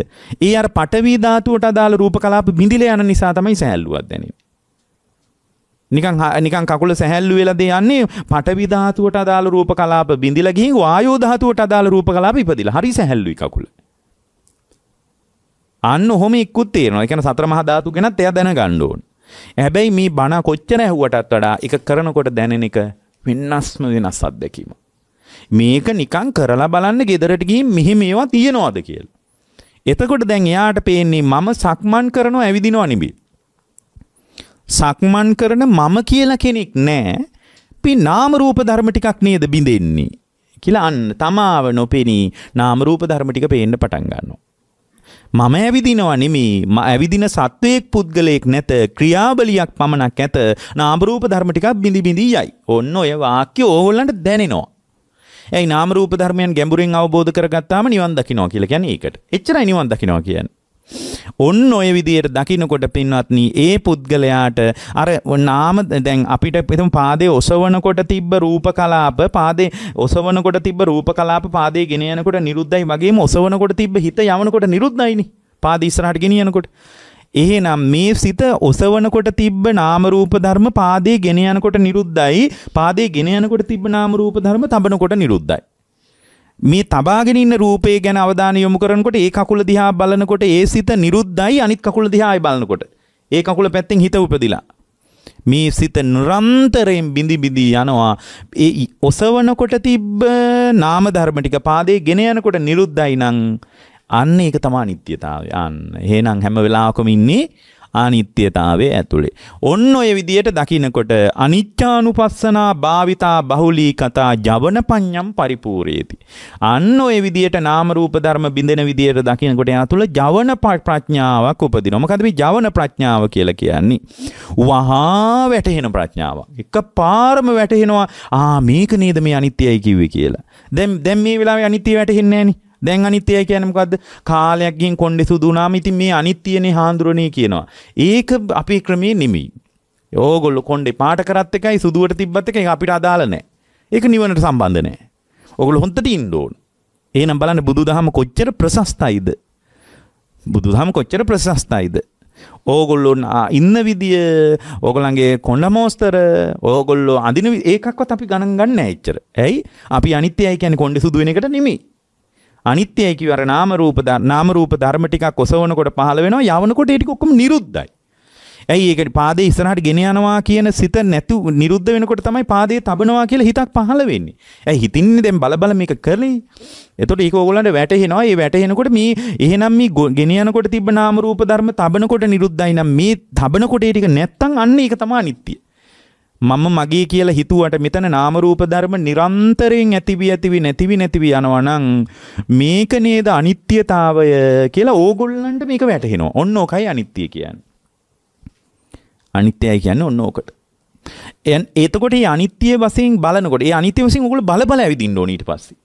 ඒ අර පටවි ධාතුවට අදාළ රූප කලාප බිඳිලා යන නිසා තමයි සැහැල්ලුවක් දැනෙන්නේ. නිකන් නිකන් කකුල සැහැල්ලු වෙලාද යන්නේ පටවි ධාතුවට අදාළ රූප කලාප බිඳිලා ගිහින් වායෝ ධාතුවට අදාළ රූප කලාප ඉපදිලා. හරි සැහැල්ලුයි කකුල. අන්න ඔහොම ඉක්කුත් තේරෙනවා. ඒ කියන්නේ සතර මහා ධාතු ගැනත් එයා දැනගන්න ඕනේ. හැබැයි මේ බණ කොච්චර ඇහුවටත් වඩා එක කරනකොට දැනෙන එක වෙනස්ම වෙනස් අත්දැකීම. මේක නිකන් කරලා බලන්න ගෙදරට ගිහින් මෙහි මේවා තියනවාද කියලා. එතකොට දැන් එයාට පේන්නේ මම සක්මන් කරනවා ඇවිදිනවා නෙමෙයි. සක්මන් කරන මම කියලා කෙනෙක් නෑ. අපි නාම රූප ධර්ම ටිකක් නේද බිඳෙන්නේ කියලා අන්න තමාව නොපෙනී නාම රූප ධර්ම ටික පේන්න පටන් ගන්නවා. මම ඇවිදිනවා නෙමේ ම ඇවිදින සත්වයෙක් පුද්ගලයෙක් නැත ක්‍රියාබලියක් පමණක් ඇත නාමරූප ධර්ම ටිකක් බිඳි බිඳී යයි. ඔන්න ඔය වාක්‍ය ඕගොල්ලන්ට දැනෙනවා. ඇයි නාමරූප ධර්මයන් ගැඹුරින් අවබෝධ කරගත්තාම නිවන් දකින්නවා කියලා කියන්නේ ඒකට. එච්චරයි නිවන් දකින්නවා කියන්නේ. ඔන්න ඔය විදියට දකිනකොට පින්වත්නි ඒ පුද්ගලයාට අර නාම දැන් අපිට පිටම පාදේ ඔසවනකොට තිබ්බ රූප කලාප පාදේ ඔසවනකොට තිබ්බ රූප කලාප පාදේ ගෙන යනකොට නිරුද්ධයි වගේම ඔසවනකොට තිබ්බ හිත යවනකොට නිරුද්ධයිනේ පාද ඉස්සරහට ගෙනියනකොට එහෙනම් මේ සිත ඔසවනකොට තිබ්බ නාම රූප ධර්ම පාදේ ගෙන යනකොට නිරුද්ධයි පාදේ ගෙන යනකොට තිබ්බ නාම රූප ධර්ම තබනකොට නිරුද්ධයි මේ තබාගෙන ඉන්න රූපේ ගැන අවධානය යොමු කරනකොට ඒ කකුල දිහා බලනකොට ඒ සිත නිරුද්ධයි අනිත් කකුල දිහායි බලනකොට ඒ කකුල පැත්තෙන් හිත උපදිලා මේ සිත නිරන්තරයෙන් බිඳි බිඳි යනවා ඒ ඔසවනකොට තිබ්බ නාම ධර්ම ටික පාදේ ගෙන යනකොට නිරුද්ධයි නම් අන්න ඒක තමයි නිත්‍යතාවය අන්න එහෙනම් හැම වෙලාවකම ඉන්නේ අනිත්‍යතාවය ඇතුළේ. ඔන්න ඔය විදියට දකිනකොට අනිච්චානුපස්සනා භාවිතා බහුලී කතා ජවන පඤ්ඤම් පරිපූර්ණේති. අන්න ඔය විදියට නාම රූප ධර්ම බිඳෙන විදියට දකිනකොට එයා තුල ජවන ප්‍රඥාවක් උපදිනවා. මොකද මේ ජවන ප්‍රඥාව කියලා කියන්නේ? වහා වැටෙන ප්‍රඥාවක්. එකපාරම වැටෙනවා ආ මේක නේද මේ අනිත්‍යයි කිව්වේ කියලා. දැන් දැන් මේ වෙලාවේ අනිත්‍ය වැටෙන්නේ නැහනේ. දැන් අනිත්‍යය කියන්නේ මොකද්ද? කාලයක් ගින් කොණ්ඩෙ සුදු වුණාම ඉතින් මේ අනිත්‍යනේ හාඳුරණේ කියනවා. ඒක අපේ ක්‍රමේ නෙමෙයි. ඕගොල්ලෝ කොණ්ඩෙ පාට කරත් එකයි සුදුවට තිබ්බත් එකයි අපිට අදාළ නැහැ. ඒක නිවනට සම්බන්ධ නැහැ. ඕගොල්ලෝ හොන්දට ඉන්න ඕන. එහෙනම් බලන්න බුදුදහම කොච්චර ප්‍රශස්තයිද? බුදුදහම කොච්චර ප්‍රශස්තයිද? ඕගොල්ලොන් ඉන්න විදිය ඕගොලන්ගේ කොන්ඩ මෝස්තර ඕගොල්ලෝ අඳින ඒකක්වත් අපි ගණන් ගන්න එච්චර ඇයි අපි අනිත්‍යයි කියන්නේ කොන්ඩ සුදුවෙන එකට නෙමෙයි අනිත්‍යයි කියවර නාම රූප නාම රූප ධර්ම ටිකක් ඔසවනකොට පහළ වෙනවා යවනකොට ඒ ටික ඔක්කොම නිරුද්ධයි. ඇයි ඒක පාදේ ඉස්සරහට ගෙන යනවා කියන සිත නැතු නිරුද්ධ වෙනකොට තමයි පාදේ තබනවා කියලා හිතක් පහළ වෙන්නේ. ඇයි හිතින්නේ දැන් බලබල මේක කරලේ? එතකොට ඒක ඕගොල්ලන්ට වැටහෙනවා. ඒ වැටහෙනකොට මේ එහෙනම් මේ ගෙන යනකොට තිබ්බ නාම රූප ධර්ම තබනකොට නිරුද්ධයි නම් මේ තබනකොට ඒ ටික නැත්තම් අන්න ඒක තමයි අනිත්‍ය. මම මගේ කියලා හිතුවට මෙතන නාම රූප ධර්ම නිරන්තරයෙන් ඇතිවි ඇතිවි නැතිවි නැතිවි යනවා නම් මේක නේද අනිත්‍යතාවය කියලා ඕගොල්ලන්ට මේක වැටහෙනවා. ඔන්න ඕකයි අනිත්‍ය කියන්නේ. අනිත්‍යයි කියන්නේ ඔන්න ඕකට. එන් ඒතකොට මේ අනිත්‍ය වශයෙන් බලනකොට මේ අනිත්‍ය වශයෙන් ඔයගොල්ලෝ බල බල ඇවිදින්න ඕනේ ඊට පස්සේ.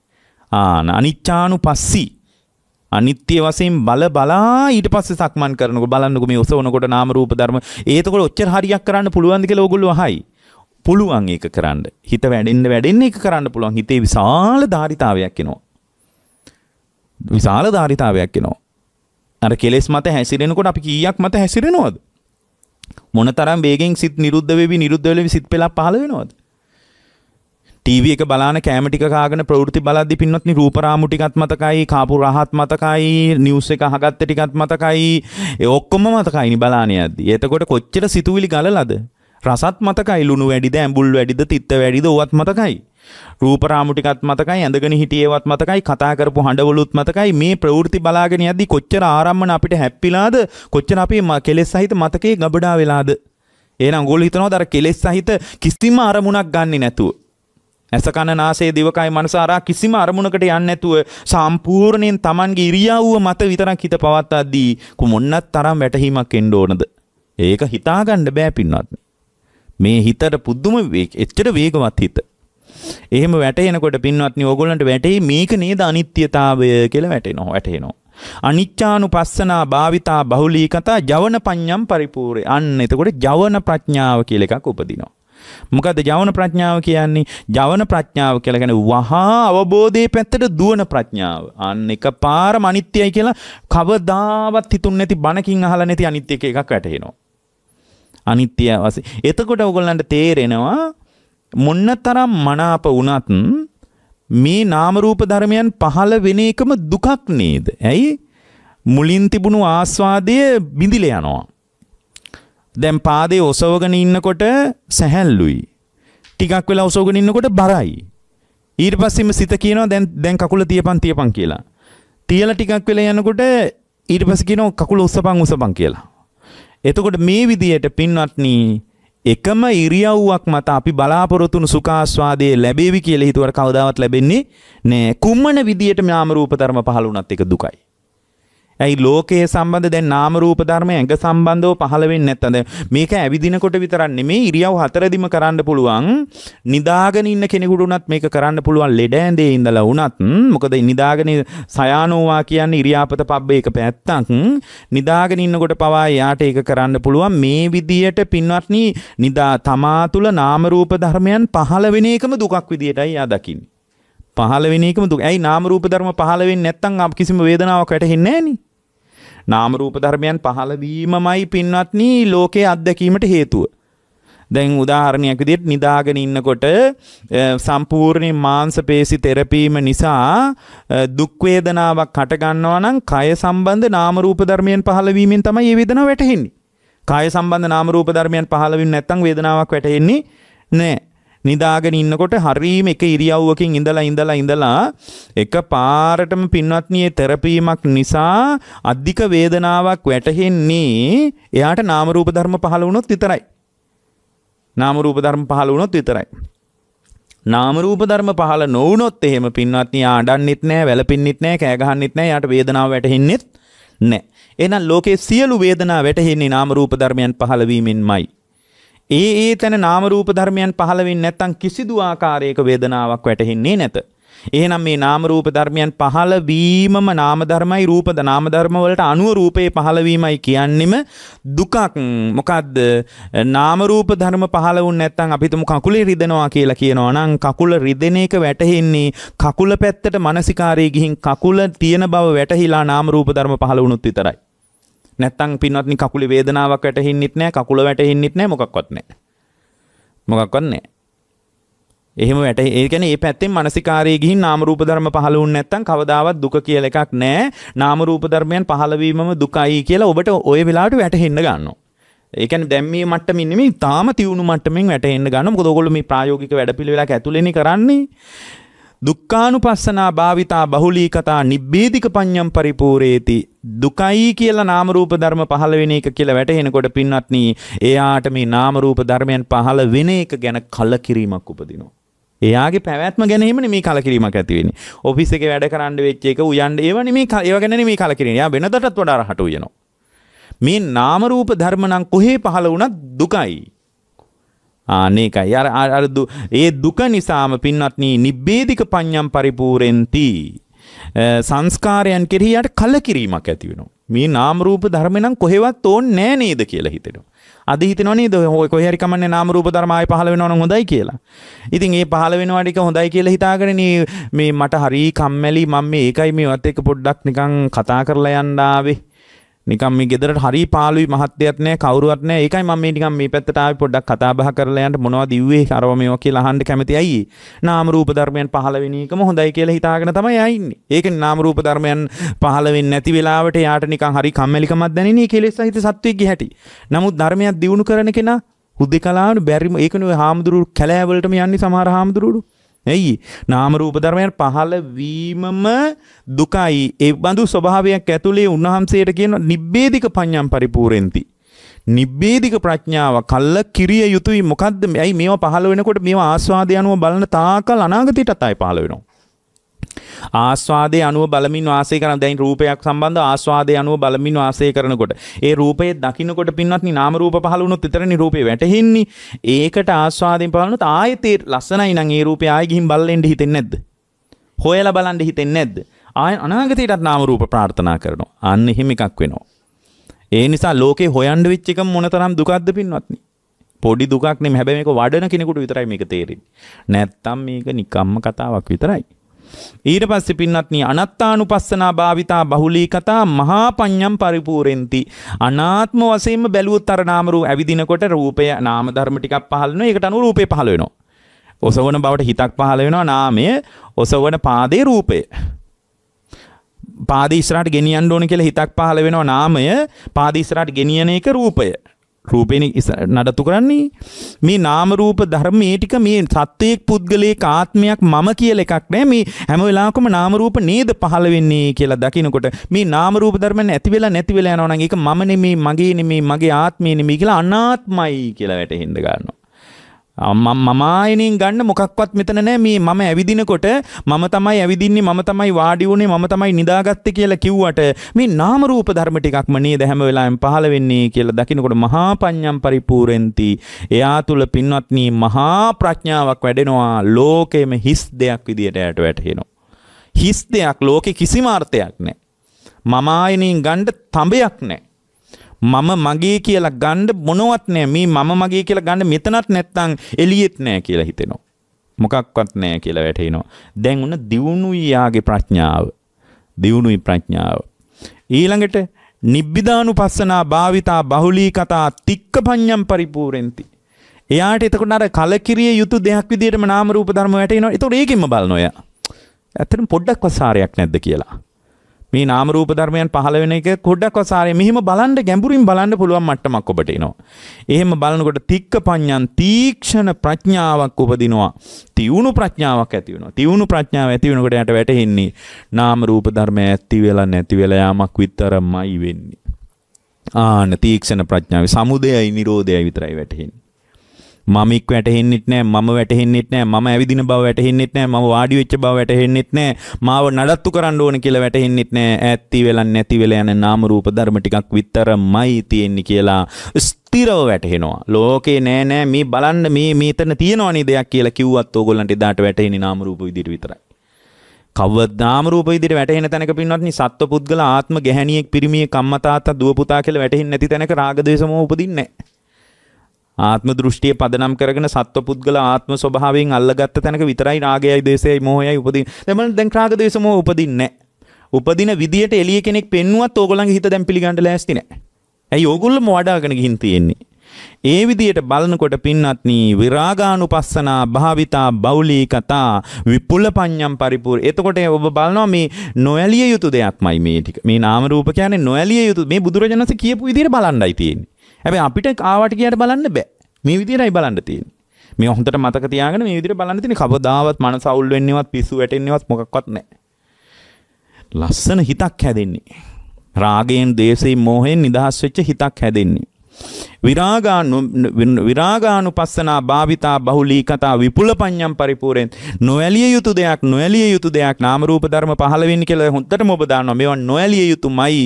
ආන අනිච්චානුපස්සී අනිත්‍ය වශයෙන් බල බලා ඊට පස්සේ සක්මන් කරනකොට බලන්නකො මේ ඔසවනකොට නාම රූප ධර්ම ඒතකොට ඔච්චර හරියක් කරන්න පුළුවන්ද කියලා ඕගොල්ලෝ අහයි. පුළුවන් ඒක කරන්න. හිත වැඩෙන්න වැඩෙන්න ඒක කරන්න පුළුවන්. හිතේ විශාල ධාරිතාවයක් එනවා. විශාල ධාරිතාවයක් එනවා. අර කෙලෙස් මත හැසිරෙනකොට අපි කීයක් මත හැසිරෙනවද? මොනතරම් වේගෙන් සිත් නිරුද්ධ වෙවි නිරුද්ධ වෙලවි සිත් පෙළක් පහළ වෙනවද? ටීවී එක බලාන කෑම ටික කාගෙන ප්‍රවෘත්ති බලද්දි පින්වත්නි රූපරාමු ටිකත් මතකයි කාපු රහත් මතකයි නිවුස් එක අහගත්ත ටිකත් මතකයි ඒ ඔක්කොම මතකයිනි බලාන යද්දි. එතකොට කොච්චර සිතුවිලි ගලලාද? රසත් මතකයි ලුණු වැඩිද ඇඹුල් වැඩිද තිත්ත වැඩිද ඕවත් මතකයි. රූපරාමු ටිකත් මතකයි ඇඳගෙන හිටියේවත් මතකයි කතා කරපු හඬවලුත් මතකයි මේ ප්‍රවෘත්ති බලාගෙන යද්දි කොච්චර ආරම්මන අපිට හැප්පිලාද කොච්චර අපේ කෙලෙස් සහිත මතකේ ගබඩා වෙලාද. එහෙනම් ගෝල හිතනවා දර කෙලෙස් සහිත කිසිම අරමුණක් ගන්නෙ නැතුව. ඇස කන නාසය දිවකයි මනස අරා කිසිම අරමුණකට යන්නේ නැතුව සම්පූර්ණයෙන් Tamanගේ ඉරියව්ව මත විතරක් හිත පවත්වාදී කු මොන්නත් තරම් වැටහීමක් එන්න ඕනද ඒක හිතාගන්න බෑ පින්වත්නි මේ හිතට පුදුම එච්චර වේගවත් හිත. එහෙම වැටෙනකොට පින්වත්නි ඕගොල්ලන්ට වැටේ මේක නේද අනිත්‍යතාවය කියලා වැටෙනවා වැටෙනවා. අනිච්චානුපස්සනා භාවිතා බහුලී කතා ජවන පඤ්ඤම් පරිපූර්ණේ. අන්න එතකොට ජවන ප්‍රඥාව කියලා එකක් උපදිනවා. මොකද ජවන ප්‍රඥාව කියන්නේ ජවන ප්‍රඥාව කියලා කියන්නේ වහා අවබෝධයේ පැත්තට දුවන ප්‍රඥාව. අන්න එකපාරම අනිත්‍යයි කියලා කවදාවත් හිතුන්නේ නැති බණකින් අහලා නැති අනිත්‍යක එකක් වැටෙනවා. අනිත්‍ය වශයෙන්. එතකොට ඔයගොල්ලන්ට තේරෙනවා මොන්නතරම් මනාප වුණත් මේ නාම රූප ධර්මයන් පහළ වෙන එකම දුකක් නේද? ඇයි? මුලින් තිබුණු ආස්වාදය බිඳිල යනවා. දැන් පාදේ ඔසවගෙන ඉන්නකොට සැහැල්ලුයි. ටිකක් වෙලා ඔසවගෙන ඉන්නකොට බරයි. ඊට පස්සෙම සිත කියනවා දැන් දැන් කකුල තියපන් තියපන් කියලා. තියලා ටිකක් වෙලා යනකොට ඊට පස්සේ කියනවා කකුල උස්සපන් උස්සපන් කියලා. එතකොට මේ විදියට පින්වත්නි එකම ඉරියව්වක් මත අපි බලාපොරොතුන සුකාස්වාදයේ ලැබේවි කියලා හිතුවට කවදාවත් ලැබෙන්නේ නෑ. කුම්මන විදියට නාම රූප ධර්ම පහළ වුණත් ඒක දුකයි. ඇයි ලෝකයේ සම්බන්ධ දැන් නාම රූප ධර්ම ඇඟ සම්බන්ධව පහළ වෙන්නේ නැත්තඳ මේක ඇවිදිනකොට විතරක් නෙමෙයි ඉරියව් හතරදිම කරන්න පුළුවන් නිදාගෙන ඉන්න කෙනෙකුට උනත් මේක කරන්න පුළුවන් ලෙඩ ඇඳේ ඉඳලා උනත් මොකද නිදාගෙන සයානෝවා කියන්නේ ඉරියාපත පබ්බ එක පැත්තක් නිදාගෙන ඉන්නකොට පවා එයාට ඒක කරන්න පුළුවන් මේ විදියට පින්වත්නි නිදා තමා තුළ නාම රූප ධර්මයන් පහළ වෙන එකම දුකක් විදියටයි එයා දකින්නේ පහළ වෙන එකම දුක. ඇයි නාම රූප ධර්ම පහළ වෙන්නේ නැත්නම් කිසිම වේදනාවක් වැටහෙන්නේ නැහෙනි. නාම රූප ධර්මයන් පහළ වීමමයි පින්වත්නි ලෝකයේ අත්දැකීමට හේතුව. දැන් උදාහරණයක් විදිහට නිදාගෙන ඉන්නකොට සම්පූර්ණ මාංශ පේශි තෙරපීම නිසා දුක් වේදනාවක් හට ගන්නවා නම් කය සම්බන්ධ නාම රූප ධර්මයන් පහළ වීමෙන් තමයි මේ වේදනාව වැටහෙන්නේ. කය සම්බන්ධ නාම රූප ධර්මයන් පහළ වෙන්නේ නැත්නම් වේදනාවක් වැටෙන්නේ නැහැ. නිදාගෙන ඉන්නකොට හරීම එක ඉරියව්වකින් ඉඳලා ඉඳලා ඉඳලා එක පාරටම පින්වත්නියේ තෙරපීමක් නිසා අධික වේදනාවක් වැටහෙන්නේ එයාට නාම රූප ධර්ම පහළ වුණොත් විතරයි. නාම රූප ධර්ම පහළ වුණොත් විතරයි. නාම රූප ධර්ම පහළ නොවුනොත් එහෙම පින්වත්නි ආඩන්නෙත් නැහැ, වැළපෙන්නෙත් නැහැ, කෑ ගහන්නෙත් නැහැ, එයාට වේදනාව වැටහෙන්නෙත් නැහැ. එහෙනම් ලෝකයේ සියලු වේදනා වැටහෙන්නේ නාම රූප ධර්මයන් පහළ වීමෙන්මයි. ඒ ඒ තැන නාම රූප ධර්මයන් පහළ වෙන්නේ නැත්නම් කිසිදු ආකාරයක වේදනාවක් වැටහෙන්නේ නැත. එහෙනම් මේ නාම රූප ධර්මයන් පහළ වීමම නාම ධර්මයි රූපද නාම ධර්ම වලට අනුව රූපේ පහළ වීමයි කියන්නෙම දුකක් මොකද්ද නාම රූප ධර්ම පහළ වුනේ නැත්නම් අපි හිතමු කකුලේ රිදෙනවා කියලා කියනවා නම් කකුල රිදෙන එක වැටහෙන්නේ කකුල පැත්තට මානසිකාරයේ ගිහින් කකුල තියෙන බව වැටහිලා නාම රූප ධර්ම පහළ වුණොත් විතරයි නැත්තම් පින්වත්නි කකුලේ වේදනාවක් වැටෙහින්නෙත් නැහැ කකුල වැටෙහින්නෙත් නැහැ මොකක්වත් නැහැ මොකක්වත් නැහැ එහෙම වැට ඒ කියන්නේ මේ පැත්තෙන් මානසිකාරයේ ගිහින් නාම රූප ධර්ම පහළ වුනේ නැත්තම් කවදාවත් දුක කියලා එකක් නැහැ නාම රූප ධර්මයන් පහළ වීමම දුකයි කියලා ඔබට ওই වෙලාවට වැටහෙන්න ගන්නවා ඒ කියන්නේ දැන් මේ මට්ටමින් නෙමෙයි තාම තියුණු මට්ටමින් වැටෙන්න ගන්න. මොකද ඕගොල්ලෝ මේ ප්‍රායෝගික වැඩපිළිවෙලක් ඇතුළේනේ කරන්නේ. දුක්කානුපස්සනා භාවිතා බහුලී කතා නිබ්බේධික පඤ්ඤම් පරිපූර්ණේති දුකයි කියලා නාම රූප ධර්ම පහළ වෙන එක කියලා වැටහෙනකොට පින්වත්නි එයාට මේ නාම රූප ධර්මයන් පහළ වෙන එක ගැන කලකිරීමක් උපදිනවා එයාගේ පැවැත්ම ගැනීම මේ කලකිරීමක් ඇති වෙන්නේ. ඔෆිස් එකේ වැඩ කරන්න වෙච්ච එක උයන්ඩ ඒවනේ මේ ඒව ගැන නෙමේ කලකිරීම. එයා වෙනදටත් වඩා රහට උයනවා. මේ නාම රූප ධර්ම නම් කොහේ පහළ වුණත් දුකයි. ආනේකයි අර අර ඒ දුක නිසාම පින්වත්නි නිබ්බේධික පඤ්ඤම් පරිපූර්ණති සංස්කාරයන් කෙරෙහි යට කලකිරීමක් ඇති වෙනවා. මේ නාම රූප ධර්ම නම් කොහෙවත් ඕන්නේ නෑ නේද කියලා හිතෙනවා. අද හිතෙනවා නේද ඔය කොහේ හරි කමන්නේ නාම රූප ධර්ම ආයේ පහළ වෙනවා නම් හොඳයි කියලා. ඉතින් ඒ පහළ වෙනවා ටික හොඳයි කියලා හිතාගෙන මේ මට හරි කම්මැලි මම මේකයි මේවත් එක්ක පොඩ්ඩක් නිකන් කතා කරලා යන්න ආවේ. නිකම් මේ ගෙදරට හරි පාළුයි මහත්යක් නෑ කවුරුවත් නෑ ඒකයි මම මේ නිකම් මේ පැත්තට ආවේ පොඩ්ඩක් කතා බහ කරලා යන්න මොනවද ඉව්වේ අරව මේවා කියලා අහන්න කැමති අයියි නාම රූප ධර්මයන් පහළ වෙන එකම හොඳයි කියලා හිතාගෙන තමයි ආන්නේ ඒකනේ නාම රූප ධර්මයන් පහළ වෙන්නේ නැති වෙලාවට යාට නිකන් හරි කම්මැලිකමක් දැනෙන්නේ කෙලෙස් සහිත සත්වෙක්ගේ හැටි නමුත් ධර්මයක් දියුණු කරන කෙනා හුදෙකලාවට බැරිම ඒකනේ හාමුදුරුවෝ කැලෑවලටම යන්නේ සමහර හාමුදුරුවෝ ඇයි නාම රූප ධර්මයන් පහළ වීමම දුකයි ඒ බඳු ස්වභාවයක් ඇතුලේ උන්වහන්සේට කියන නිබ්බේධික පඤ්ඤම් පරිපූර්ණෙන්ති නිබ්බේධික ප්‍රඥාව කල්ල කිරිය යුතුයි මොකද්ද ඇයි මේවා පහළ වෙනකොට මේවා ආස්වාදය අනුව බලන තාකල් අනාගතයටත් ආයි පහළ වෙනවා ආස්වාදයේ අනුව බලමින් වාසය කරන දැන් රූපයක් සම්බන්ධ ආස්වාදයේ අනුව බලමින් වාසය කරනකොට ඒ රූපයේ දකින්නකොට පින්වත්නි නාම රූප පහළ වුණොත් විතරනේ රූපේ වැටෙන්නේ ඒකට ආස්වාදයෙන් පහළනොත් ආයෙත් ඒ ලස්සනයි නම් ඒ රූපේ ආයෙ ගිහින් බලලෙන්න හිතෙන්නේ නැද්ද හොයලා බලන්න හිතෙන්නේ නැද්ද ආය අනාගතයටත් නාම රූප ප්‍රාර්ථනා කරනවා අන්න එහෙම එකක් වෙනවා ඒ නිසා ලෝකේ හොයන්න වෙච්ච එක මොනතරම් දුකක්ද පින්වත්නි පොඩි දුකක් නෙමෙයි හැබැයි මේක වඩන කෙනෙකුට විතරයි මේක තේරෙන්නේ නැත්තම් මේක නිකම්ම කතාවක් විතරයි ඊට පස්සේ පින්නත්නි අනත්තානුපස්සනා භාවිතා බහුලී කතා මහා පඤ්ඤම් පරිපූර්ණෙන්ති. අනාත්ම වශයෙන්ම බැලුවොත් අර නාම රූප ඇවිදිනකොට රූපය නාම ධර්ම ටිකක් පහළ වෙනවා. ඒකට අනුව රූපය පහළ වෙනවා. ඔසවන බවට හිතක් පහළ වෙනවා නාමය ඔසවන පාදේ රූපය පාද ඉස්සරහට ගෙනියන්න ඕන කියලා හිතක් පහළ වෙනවා නාමය පාද ඉස්සරහට ගෙනියන එක රූපය රූපෙන නඩතු කරන්නේ මේ නාමරූප ධර්මයේ ටික මේ සත්වයෙක් පුද්ගලයෙක් ආත්මයක් මම කියලා එකක් නෑ මේ හැම වෙලාවකම නාමරූප නේද පහළ වෙන්නේ කියලා දකිනකොට මේ නාමරූප ධර්මයන් ඇති වෙලා නැති වෙලා යනවා නම් ඒක මම නෙමේ මගේ නෙමේ මගේ ආත්මය නෙමේ කියලා අනාත්මයි කියලා වැටහෙන්න ගන්නවා මමායනින් ගන්න මොකක්වත් මෙතන නෑ මේ මම ඇවිදිනකොට මම තමයි ඇවිදින්නේ මම තමයි වාඩි වුණේ මම තමයි නිදාගත්තේ කියලා කිව්වට මේ නාම රූප ධර්ම ටිකක්ම නේද හැම වෙලාවෙම පහළ වෙන්නේ කියලා දකිනකොට මහා පඤ්ඤම් පරිපූර්ණති එයා තුල පින්වත්නි මහා ප්‍රඥාවක් වැඩෙනවා ලෝකෙම හිස් දෙයක් විදියට යට වැටෙනවා හිස් දෙයක් ලෝකෙ කිසිම අර්ථයක් නෑ මමායනින් ගන්න තඹයක් නෑ මම මගේ කියලා ගණ්ඩ මොනවත් නෑ මේ මම මගේ කියලා ගණ්ඩ මෙතනත් නැත්තං එලියෙත් නෑ කියලා හිතෙනවා. මොකක්වත් නෑ කියලා වැටහෙනවා. දැන් උන දියුණුයි යාගේ ප්‍රඥාව. දියුණුයි ප්‍රඥාව. ඊළඟට නිබ්බිදානුපස්සනා භාවිතා බහුලී කතා තික්ක පඤ්ඤම් පරිපූර්ණෙන්ති. එයාට එතකොට අර කලකිරිය යුතු දෙයක් විදිහටම නාම රූප ධර්ම වැටෙනවා. ඒතකොට ඒකෙන්ම බලනවා එයා. ඇත්තටම පොඩ්ඩක්වත් සාරයක් නැද්ද කියලා. මේ නාම රූප ධර්මයන් පහළ වෙන එක කොඩක් වසාරේ මෙහෙම බලන්න ගැඹුරින් බලන්න පුළුවන් මට්ටමක් ඔබට එනවා. එහෙම බලනකොට තික්ක පඤ්ඤන් තීක්ෂණ ප්‍රඥාවක් උපදිනවා. තියුණු ප්‍රඥාවක් ඇති වෙනවා. තියුණු ප්‍රඥාව ඇති වෙනකොට යට වැටෙන්නේ නාම රූප ධර්ම ඇති වෙලා නැති වෙලා යාමක් විතරමයි වෙන්නේ. ආන තීක්ෂණ ප්‍රඥාවේ සමුදයයි නිරෝධයයි විතරයි වැටෙන්නේ. මමෙක් වැටහෙන්නෙත් නෑ මම වැටහෙන්නෙත් නෑ මම ඇවිදින බව වැටහෙන්නෙත් නෑ මම වාඩි වෙච්ච බව වැටහෙන්නෙත් නෑ මාව නඩත්තු කරන්න ඕන කියලා වැටහෙන්නෙත් නෑ ඈත්ති වෙලා නැති වෙලා යන නාම රූප ධර්ම ටිකක් විතරමයි තියෙන්නේ කියලා ස්ථිරව වැටහෙනවා ලෝකේ නෑ නෑ මේ බලන්න මේ මේතන තියෙනවනේ දෙයක් කියලා කිව්වත් ඕගොල්ලන්ට එදාට වැටෙන්නේ නාම රූප විදිහට විතරයි කවදාම රූප විදිහට වැටෙන තැනක පින්වත්නි සත්ව පුද්ගල ආත්ම ගැහණියෙක් පිරිමියෙක් අම්මා තාත්තා දුව පුතා කියලා වැටෙන්නේ නැති තැනක රාග දේශ මොහ උපදින්නේ නැහැ. ආත්ම දෘෂ්ටිය පදනම් කරගෙන සත්ව පුද්ගල ආත්ම ස්වභාවයෙන් අල්ලගත්ත තැනක විතරයි රාගයයි දේශයයි මෝහයයි උපදින් දෙමන දැන් රාග දේශ මෝහ උපදින්නේ උපදින විදියට එළිය කෙනෙක් පෙන්නුවත් ඕගොල්ලන්ගේ හිත දැන් පිළිගන්න ලෑස්ති නැහැ ඇයි ඕගොල්ලොම වඩාගෙන ගිහින් තියෙන්නේ ඒ විදියට බලනකොට පින්නත්නි විරාගානුපස්සනා භාවිතා බෞලී කතා විපුල පඤ්ඤම් පරිපූර්ණ. එතකොට ඔබ බලනවා මේ නොඇලිය යුතු දෙයක්මයි මේ ටික. මේ නාම රූප කියන්නේ නොඇලිය යුතු මේ බුදුරජාණන්සේ කියපු විදියට බලන්නයි තියෙන්නේ. ඇැ අපිට කාවට කියට බලන්න බෑ මේ විදිරයි බලන්න තියෙන් මේ හොට මතක තියගෙන මේ විදිර බලන්න තින කවදාවත් මන සවුල් වෙන්නවත් පිසු වැටෙන්නවත් මොකක්වත්න ලස්සන හිතක් හැදෙන්නේ රාගයෙන් දේශයෙන් මෝහෙන් නිදහස් වෙච්ච හිතක් හැදෙන්නේ විරාගානු විරාගානුපස්සනා භාවිතා බහුලී කතා විපුල පඤ්ඤම් පරිපූර්ණයෙන් නොඇලිය යුතු දෙයක් නොඇලිය යුතු දෙයක් නාම රූප ධර්ම පහළ වෙන්නේ කියලා හොඳටම ඔබ දන්නවා මේවා නොඇලිය යුතුමයි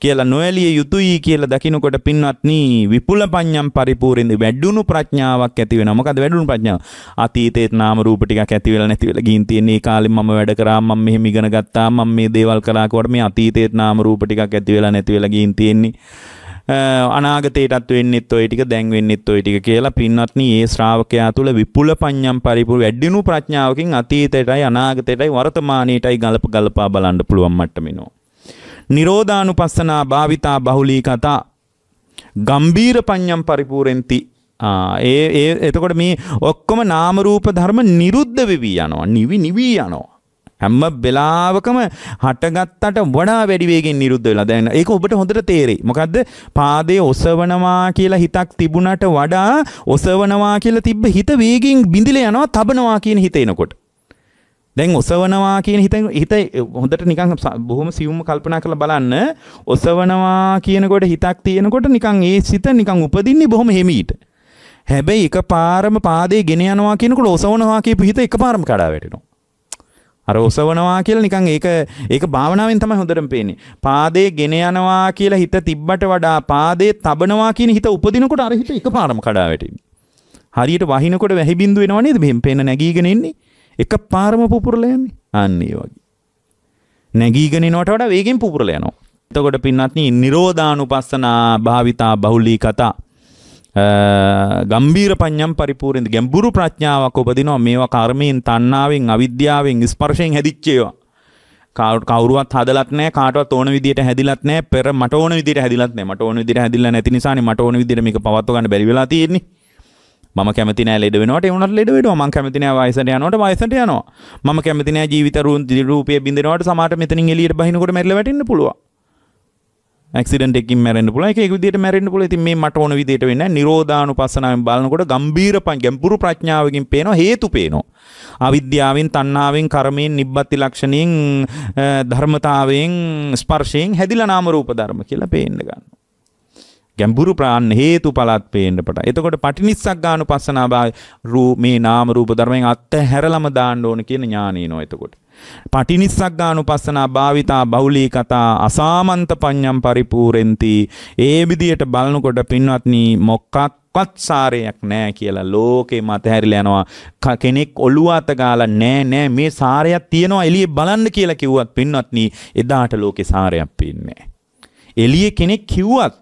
කියලා නොඇලිය යුතුයි කියලා දකිනකොට පින්වත්නි විපුල පඤ්ඤම් පරිපූර්ණයෙන් වැඩුණු ප්‍රඥාවක් ඇති වෙනවා මොකද වැඩුණු ප්‍රඥාව අතීතේත් නාම රූප ටිකක් ඇති වෙලා නැති වෙලා ගින් තියෙන ඒ කාලේ මම වැඩ කරා මම මෙහෙම ඉගෙන ගත්තා මම මේ දේවල් කළා කොට මේ අතීතේත් නාම රූප ටිකක් ඇති වෙලා නැති වෙලා ගින් තියෙන්නේ අනාගතයටත් වෙන්නෙත් ඔය ටික දැන් වෙන්නෙත් ඔය ටික කියලා පින්වත්නි ඒ ශ්‍රාවකයා තුළ විපුල පඤ්ඤම් පරිපූර්ණ වැඩිණු ප්‍රඥාවකින් අතීතයටයි අනාගතයටයි වර්තමානයටයි ගලප ගලපා බලන්න පුළුවන් මට්ටමිනෝ නිරෝධානුපස්සනා භාවිතා බහුලී කතා ගම්බීර පඤ්ඤම් පරිපූර්ණෙන්ති ඒ ඒ එතකොට මේ ඔක්කොම නාම රූප ධර්ම නිරුද්ධ වෙවි යනවා නිවි නිවි යනවා හැම වෙලාවකම හටගත්තට වඩා වැඩි වේගෙන් නිරුද්ධ වෙලා දැන් ඒක ඔබට හොඳට තේරෙයි. මොකද්ද? පාදයේ ඔසවනවා කියලා හිතක් තිබුණට වඩා ඔසවනවා කියලා තිබ්බ හිත වේගෙන් බිඳිලා යනවා තබනවා කියන හිත එනකොට. දැන් ඔසවනවා කියන හිත හිත හොඳට නිකන් බොහොම සියුම්ව කල්පනා කරලා බලන්න ඔසවනවා කියනකොට හිතක් තියෙනකොට නිකන් ඒ සිත නිකන් උපදින්නේ බොහොම හිමීට. හැබැයි එකපාරම පාදේ ගෙන යනවා කියනකොට ඔසවනවා කියපු හිත එකපාරම කඩා වැටෙනවා. අර ඔසවනවා කියලා නිකන් ඒක ඒක භාවනාවෙන් තමයි හොඳටම පේන්නේ. පාදේ ගෙන යනවා කියලා හිත තිබ්බට වඩා පාදේ තබනවා කියන හිත උපදිනකොට අර හිත එකපාරම කඩා වැටෙනවා. හරියට වහිනකොට වැහි බින්දු වෙනව නේද? මෙහෙම පේන නැගීගෙන එන්නේ. එකපාරම පුපුරලා යන්නේ. අන්න ඒ වගේ. නැගීගෙන එනවට වඩා වේගෙන් පුපුරලා යනවා. එතකොට පින්වත්නි නිරෝධානුපස්සනා භාවිතා බහුලී කතා ගම්බීර පඥම් පරිපූරෙන්ද ගැඹුරු ප්‍රඥාවක් උපදිනවා මේවා කර්මයෙන් තණ්හාවෙන් අවිද්‍යාවෙන් ස්පර්ශයෙන් හැදිච්චේවා කවුරුවත් හදලත් නැහැ කාටවත් ඕන විදියට හැදිලත් නැහැ පෙර මට ඕන විදියට හැදිලත් නැහැ මට ඕන විදියට හැදිලා නැති නිසානේ මට ඕන විදියට මේක පවත්ව ගන්න බැරි වෙලා තියෙන්නේ මම කැමති නෑ ලෙඩ වෙනවට ඒ උනට ලෙඩ වෙනවා මම කැමති නෑ වයසට යනවට වයසට යනවා මම කැමති නෑ ජීවිත රූපය බින්දෙනවට සමහරට මෙතනින් එළියට බහිනකොට මැරිලා වැටෙන්න පුළුවන් ක්සිඩෙක් මැරෙන් පුල එක විදිට මැරෙන් පුල ති මේ මට ඕන විදිට වෙන්න නිරෝධානු පසනාවෙන් බලනකොට ගම්බීර පන් ගැම්පුරු ප්‍රඥාවකින් පේනවා හේතු පේනවා. අවිද්‍යාවෙන් තන්නාවෙන් කරමයෙන් නිබ්බත්ති ලක්ෂණයෙන් ධර්මතාවෙන් ස්පර්ශයෙන් හැදිල නාමරූප ධර්ම කියලා පේන්න ගන්න. ගැම්බුරු ප්‍රාන් හේතු පලත් පේෙන්ටට එතකොට පටිනිස්සක් ගානු පස්සනාභා රූ මේ නාමරූප ධර්මයෙන් අත්ත හැරලම දාණ්ඩ ඕන කියන ඥානී නො එතකොට. පටිනිස්සග්ගානුපස්සනා භාවිතා බහුලී කතා අසාමන්ත පඤ්ඤම් පරිපූර්ෙන්ති ඒ විදියට බලනකොට පින්වත්නි මොකක් මොකක්වත් සාරයක් නෑ කියලා ලෝකේ මතහැරිලා යනවා කෙනෙක් ඔළුව අත ගාලා නෑ නෑ මේ සාරයක් තියෙනවා එළියේ බලන්න කියලා කිව්වත් පින්වත්නි එදාට ලෝකේ සාරයක් පේන්නේ නෑ එළියේ කෙනෙක් කිව්වත්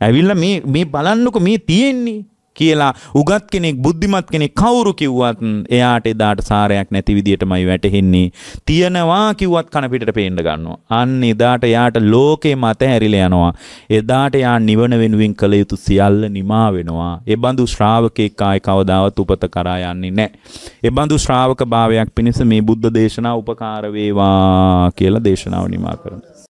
ඇවිල්ලා මේ මේ බලන්නකො මේ තියෙන්නේ කියලා උගත් කෙනෙක් බුද්ධිමත් කෙනෙක් කවුරු කිව්වත් එයාට එදාට සාරයක් නැති විදියටමයි වැටහෙන්නේ. තියනවා කිව්වත් කන පිටට පේන්න ගන්නවා. අන්න එදාට යාට ලෝකේ මත හැරිලා යනවා. එදාට යා නිවන වෙනුවෙන් කළ යුතු සියල්ල නිමා වෙනවා. ඒ බඳු ශ්‍රාවකෙක් ආයි කවදාවත් උපත කරා යන්නේ නැහැ. ඒ බඳු ශ්‍රාවක භාවයක් පිණිස මේ බුද්ධ දේශනා උපකාර වේවා කියලා දේශනාව නිමා කරනවා.